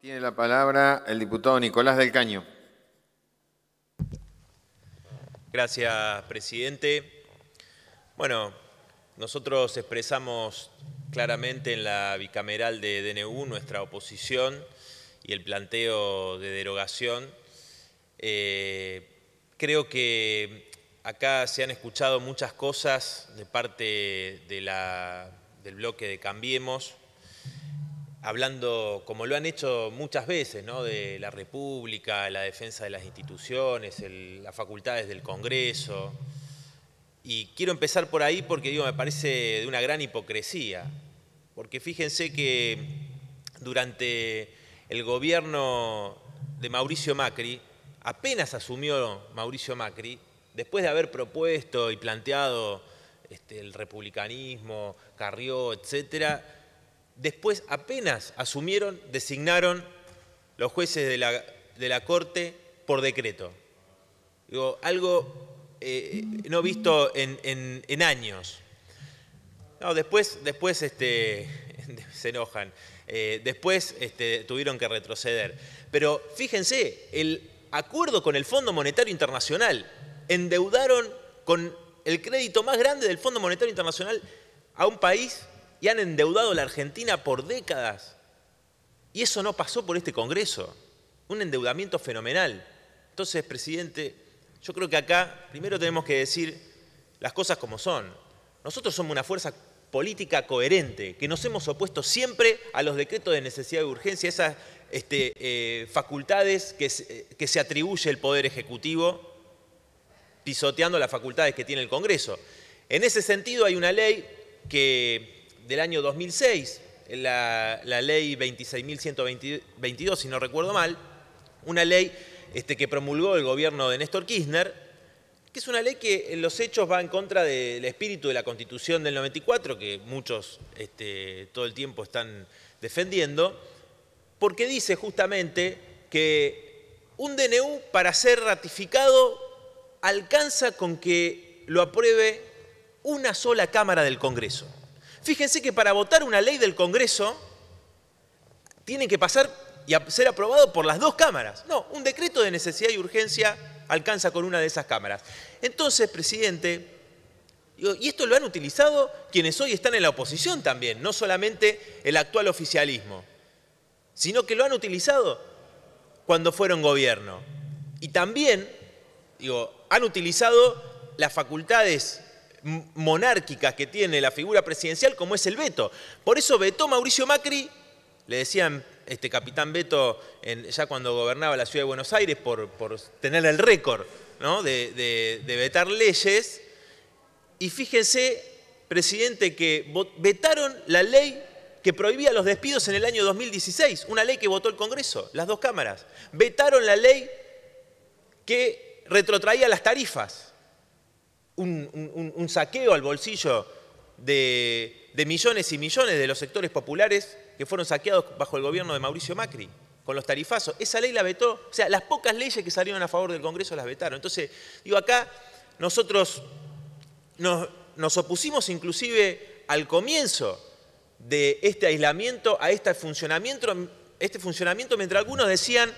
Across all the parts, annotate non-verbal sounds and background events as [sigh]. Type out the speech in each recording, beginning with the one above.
Tiene la palabra el diputado Nicolás del Caño. Gracias, presidente. Bueno, nosotros expresamos claramente en la bicameral de DNU nuestra oposición y el planteo de derogación. Eh, creo que acá se han escuchado muchas cosas de parte del bloque de Cambiemos, hablando, como lo han hecho muchas veces, ¿no? de la República, la defensa de las instituciones, las facultades del Congreso. Y quiero empezar por ahí porque digo, me parece de una gran hipocresía. Porque fíjense que durante el gobierno de Mauricio Macri, apenas asumió Mauricio Macri, después de haber propuesto y planteado este, el republicanismo, Carrió, etcétera, después apenas asumieron, designaron los jueces de la, Corte por decreto. Digo, algo eh, no visto en, años. después, después este, [laughs] se enojan. Eh, después este, tuvieron que retroceder. Pero fíjense, el acuerdo con el Fondo Monetario Internacional endeudaron con el crédito más grande del Fondo Monetario Internacional a un país y han endeudado a la Argentina por décadas. Y eso no pasó por este Congreso. Un endeudamiento fenomenal. Entonces, presidente, yo creo que acá primero tenemos que decir las cosas como son. Nosotros somos una fuerza política coherente, que nos hemos opuesto siempre a los decretos de necesidad y urgencia, esas este, eh, facultades que eh, que se atribuye el Poder Ejecutivo, pisoteando las facultades que tiene el Congreso. En ese sentido hay una ley que del año 2006, la, la ley 26.122, si no recuerdo mal, una ley este, que promulgó el gobierno de Néstor Kirchner, que es una ley que en los hechos va en contra del espíritu de la Constitución del 94, que muchos este, todo el tiempo están defendiendo, porque dice justamente que un DNU para ser ratificado alcanza con que lo apruebe una sola Cámara del Congreso. Fíjense que para votar una ley del Congreso tiene que pasar y ser aprobado por las dos cámaras. No, un decreto de necesidad y urgencia alcanza con una de esas cámaras. Entonces, presidente, y esto lo han utilizado quienes hoy están en la oposición también, no solamente el actual oficialismo, sino que lo han utilizado cuando fueron gobierno. Y también, digo, han utilizado las facultades monárquicas que tiene la figura presidencial como es el veto. Por eso vetó Mauricio Macri, le decían este capitán Veto, ya cuando gobernaba la ciudad de Buenos Aires por, tener el récord ¿no? de, de vetar leyes. Y fíjense, presidente, que vetaron la ley que prohibía los despidos en el año 2016, una ley que votó el Congreso, las dos cámaras. Vetaron la ley que retrotraía las tarifas un, saqueo al bolsillo de, millones y millones de los sectores populares que fueron saqueados bajo el gobierno de Mauricio Macri con los tarifazos. Esa ley la vetó, o sea, las pocas leyes que salieron a favor del Congreso las vetaron. Entonces, digo, acá nosotros nos, opusimos inclusive al comienzo de este aislamiento, a este funcionamiento, este funcionamiento mientras algunos decían,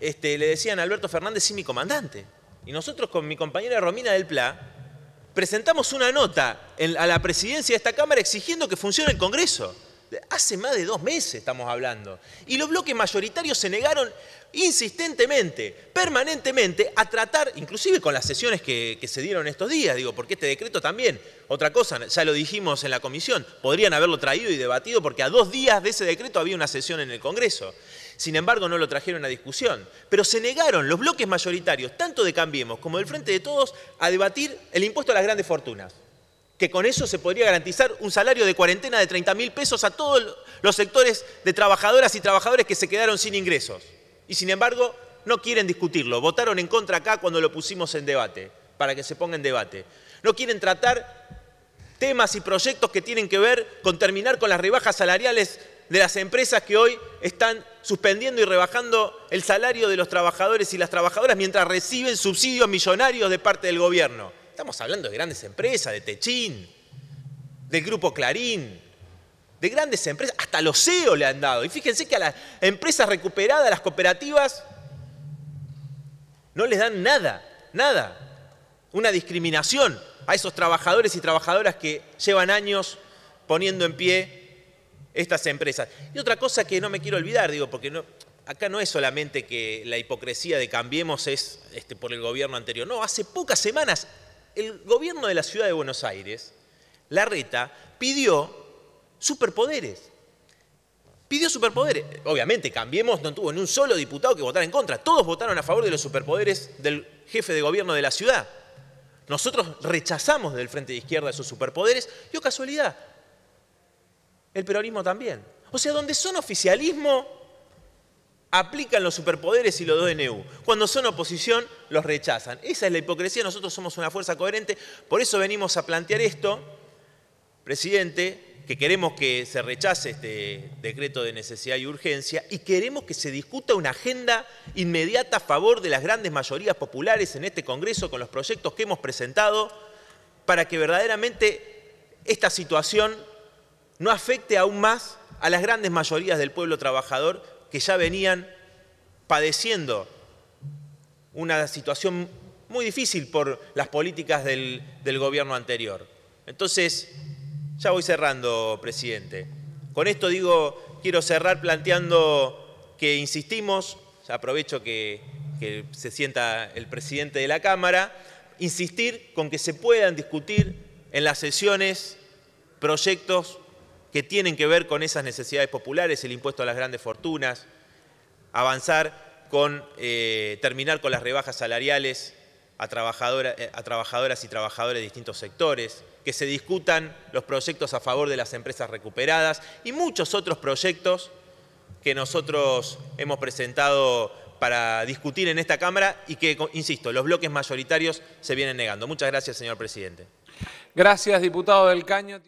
este, le decían a Alberto Fernández, sí, mi comandante. Y nosotros con mi compañera Romina del Pla, presentamos una nota a la presidencia de esta Cámara exigiendo que funcione el Congreso. Hace más de dos meses estamos hablando. Y los bloques mayoritarios se negaron insistentemente, permanentemente, a tratar, inclusive con las sesiones que, que, se dieron estos días, digo, porque este decreto también, otra cosa, ya lo dijimos en la comisión, podrían haberlo traído y debatido porque a dos días de ese decreto había una sesión en el Congreso. Sin embargo, no lo trajeron a discusión. Pero se negaron los bloques mayoritarios, tanto de Cambiemos como del Frente de Todos, a debatir el impuesto a las grandes fortunas. Que con eso se podría garantizar un salario de cuarentena de 30 mil pesos a todos los sectores de trabajadoras y trabajadores que se quedaron sin ingresos. Y sin embargo, no quieren discutirlo. Votaron en contra acá cuando lo pusimos en debate, para que se ponga en debate. No quieren tratar temas y proyectos que tienen que ver con terminar con las rebajas salariales de las empresas que hoy están suspendiendo y rebajando el salario de los trabajadores y las trabajadoras mientras reciben subsidios millonarios de parte del gobierno. Estamos hablando de grandes empresas, de Techín, del grupo Clarín, de grandes empresas, hasta los CEO le han dado. Y fíjense que a las empresas recuperadas, a las cooperativas, no les dan nada, nada. Una discriminación a esos trabajadores y trabajadoras que llevan años poniendo en pie estas empresas. Y otra cosa que no me quiero olvidar, digo, porque no, acá no es solamente que la hipocresía de Cambiemos es este, por el gobierno anterior. No, hace pocas semanas el gobierno de la ciudad de Buenos Aires, la reta, pidió superpoderes. Pidió superpoderes. Obviamente, Cambiemos no tuvo ni un solo diputado que votara en contra. Todos votaron a favor de los superpoderes del jefe de gobierno de la ciudad. Nosotros rechazamos del Frente de Izquierda esos superpoderes. Yo casualidad, el peronismo también. O sea, donde son oficialismo, aplican los superpoderes y los DNU. E Cuando son oposición, los rechazan. Esa es la hipocresía, nosotros somos una fuerza coherente, por eso venimos a plantear esto, presidente, que queremos que se rechace este decreto de necesidad y urgencia y queremos que se discuta una agenda inmediata a favor de las grandes mayorías populares en este Congreso con los proyectos que hemos presentado para que verdaderamente esta situación no afecte aún más a las grandes mayorías del pueblo trabajador que ya venían padeciendo una situación muy difícil por las políticas del, gobierno anterior. Entonces, ya voy cerrando, presidente. Con esto digo, quiero cerrar planteando que insistimos, aprovecho que, que se sienta el presidente de la Cámara, insistir con que se puedan discutir en las sesiones proyectos que tienen que ver con esas necesidades populares, el impuesto a las grandes fortunas, avanzar con eh, terminar con las rebajas salariales a, eh, a trabajadoras y trabajadores de distintos sectores, que se discutan los proyectos a favor de las empresas recuperadas y muchos otros proyectos que nosotros hemos presentado para discutir en esta Cámara y que, insisto, los bloques mayoritarios se vienen negando. Muchas gracias, señor presidente. Gracias, diputado del Caño.